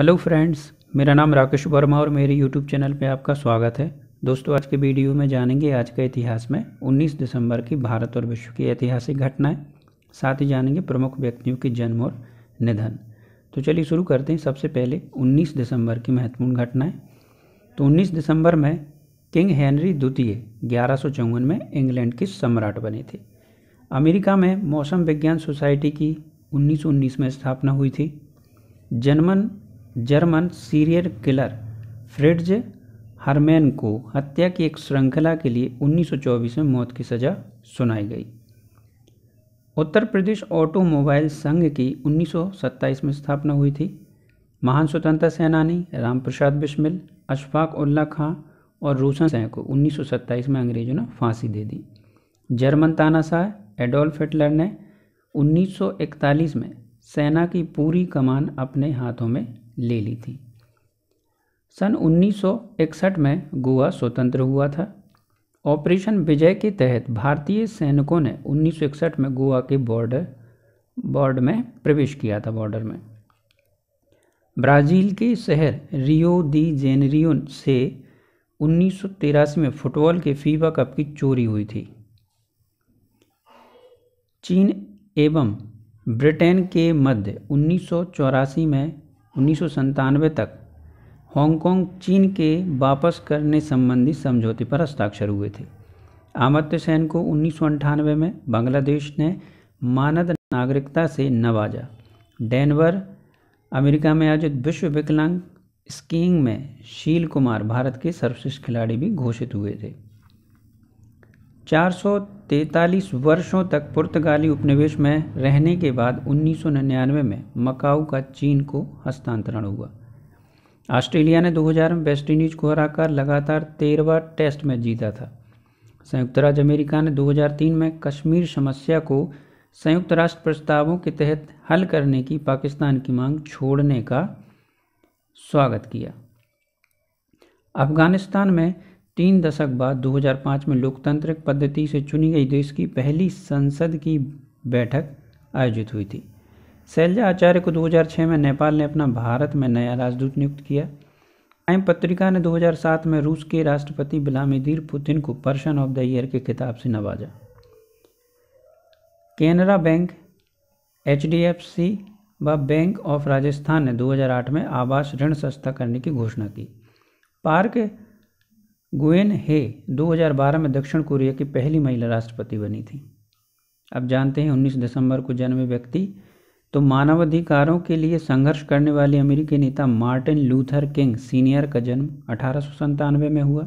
hello friends मेरा नाम राकेश वर्मा और मेरे यूट्यूब चैनल पे आपका स्वागत है दोस्तों आज के वीडियो में जानेंगे आज के इतिहास में 19 दिसंबर की भारत और विश्व की ऐतिहासिक घटनाएं साथ ही जानेंगे प्रमुख व्यक्तियों के जन्म और निधन तो चलिए शुरू करते हैं सबसे पहले 19 दिसंबर की महत्वपूर्ण घटनाएँ तो उन्नीस दिसंबर में किंग हैंनरी द्वितीय ग्यारह में इंग्लैंड के सम्राट बने थे अमेरिका में मौसम विज्ञान सोसाइटी की उन्नीस में स्थापना हुई थी German German serial killer Fritz Haarmann को हत्या की एक श्रृंखला के लिए 1924 में मौत की सज़ा सुनाई गई उत्तर प्रदेश ऑटोमोबाइल संघ की 1927 में स्थापना हुई थी महान स्वतंत्रता सेनानी राम प्रसाद बिस्मिल अशफाक उल्ला खां और रोशन सिंह को 1927 में अंग्रेजों ने फांसी दे दी जर्मन तानाशाह एडोल्फ हिटलर ने 1941 में सेना की पूरी कमान अपने हाथों में ले ली थी सन 1961 में गोवा स्वतंत्र हुआ था ऑपरेशन विजय के तहत भारतीय सैनिकों ने 1961 में गोवा के बॉर्डर बॉर्ड में प्रवेश किया था बॉर्डर में ब्राज़ील के शहर रियो दी जेनरियो से उन्नीस में फुटबॉल के फीवा कप की चोरी हुई थी चीन एवं ब्रिटेन के मध्य उन्नीस में उन्नीस तक हांगकांग चीन के वापस करने संबंधी समझौते पर हस्ताक्षर हुए थे आमत्य सेन को उन्नीस में बांग्लादेश ने मानद नागरिकता से नवाजा डेनवर अमेरिका में आयोजित विश्व विकलांग स्कीइंग में शील कुमार भारत के सर्वश्रेष्ठ खिलाड़ी भी घोषित हुए थे 443 वर्षों तक पुर्तगाली उपनिवेश में रहने के बाद 1999 में मकाऊ का चीन को हस्तांतरण हुआ ऑस्ट्रेलिया ने 2000 में वेस्टइंडीज को हराकर लगातार तेरहवा टेस्ट में जीता था संयुक्त राज्य अमेरिका ने 2003 में कश्मीर समस्या को संयुक्त राष्ट्र प्रस्तावों के तहत हल करने की पाकिस्तान की मांग छोड़ने का स्वागत किया अफगानिस्तान में तीन दशक बाद 2005 में लोकतांत्रिक पद्धति से चुनी गई देश की पहली संसद की बैठक आयोजित हुई थी शैलजा आचार्य को 2006 में नेपाल ने अपना भारत में नया राजदूत नियुक्त किया टाइम पत्रिका ने 2007 में रूस के राष्ट्रपति व्लादिमीर पुतिन को पर्सन ऑफ द ईयर के खिताब से नवाजा केनरा बैंक एच व बैंक ऑफ राजस्थान ने 2008 में आवास ऋण सस्ता करने की घोषणा की पार्क गुएन हे 2012 में दक्षिण कोरिया की पहली महिला राष्ट्रपति बनी थी अब जानते हैं 19 दिसंबर को जन्मे व्यक्ति तो मानवाधिकारों के लिए संघर्ष करने वाले अमेरिकी नेता मार्टिन लूथर किंग सीनियर का जन्म अठारह में हुआ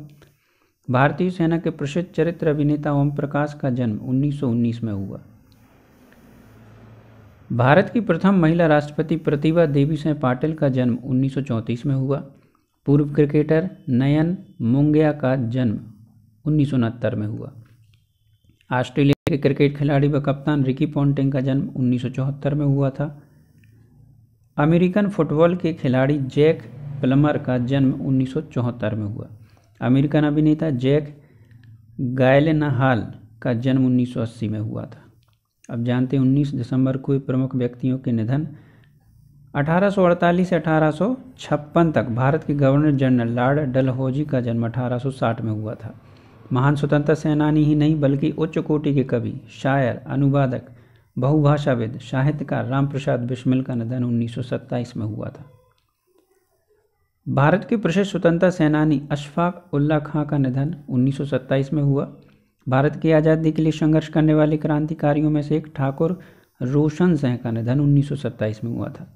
भारतीय सेना के प्रसिद्ध चरित्र अभिनेता ओम प्रकाश का जन्म 1919 में हुआ भारत की प्रथम महिला राष्ट्रपति प्रतिभा देवी सिंह पाटिल का जन्म 1934 में हुआ पूर्व क्रिकेटर नयन मुंगिया का जन्म उन्नीस में हुआ ऑस्ट्रेलिया के क्रिकेट खिलाड़ी व कप्तान रिकी पॉन्टिंग का जन्म उन्नीस में हुआ था अमेरिकन फुटबॉल के खिलाड़ी जैक प्लमर का जन्म उन्नीस में हुआ अमेरिकन अभिनेता जैक गायलेनाहाल का जन्म 1980 में हुआ था अब जानते हैं 19 दिसंबर को प्रमुख व्यक्तियों के निधन 1848 से अठारह तक भारत के गवर्नर जनरल लॉर्ड डलहौजी का जन्म 1860 में हुआ था महान स्वतंत्रता सेनानी ही नहीं बल्कि उच्च कोटि के कवि शायर अनुवादक बहुभाषाविद साहित्यकार रामप्रसाद बिस्मिल का निधन उन्नीस में हुआ था भारत के प्रसिद्ध स्वतंत्रता सेनानी अशफाक उल्ला खां का निधन उन्नीस में हुआ भारत की आज़ादी के लिए संघर्ष करने वाले क्रांतिकारियों में से एक ठाकुर रोशन सिंह का निधन उन्नीस में हुआ था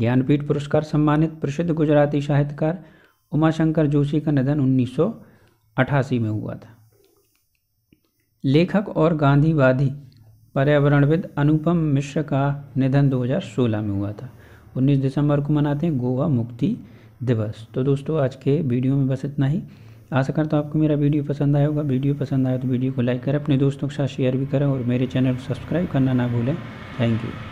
ज्ञानपीठ पुरस्कार सम्मानित प्रसिद्ध गुजराती साहित्यकार उमाशंकर जोशी का निधन उन्नीस में हुआ था लेखक और गांधीवादी पर्यावरणविद अनुपम मिश्र का निधन 2016 में हुआ था 19 दिसंबर को मनाते हैं गोवा मुक्ति दिवस तो दोस्तों आज के वीडियो में बस इतना ही आशा करता हूँ आपको मेरा वीडियो पसंद आया होगा वीडियो पसंद आया तो वीडियो को लाइक करें अपने दोस्तों के साथ शेयर भी करें और मेरे चैनल को सब्सक्राइब करना ना भूलें थैंक यू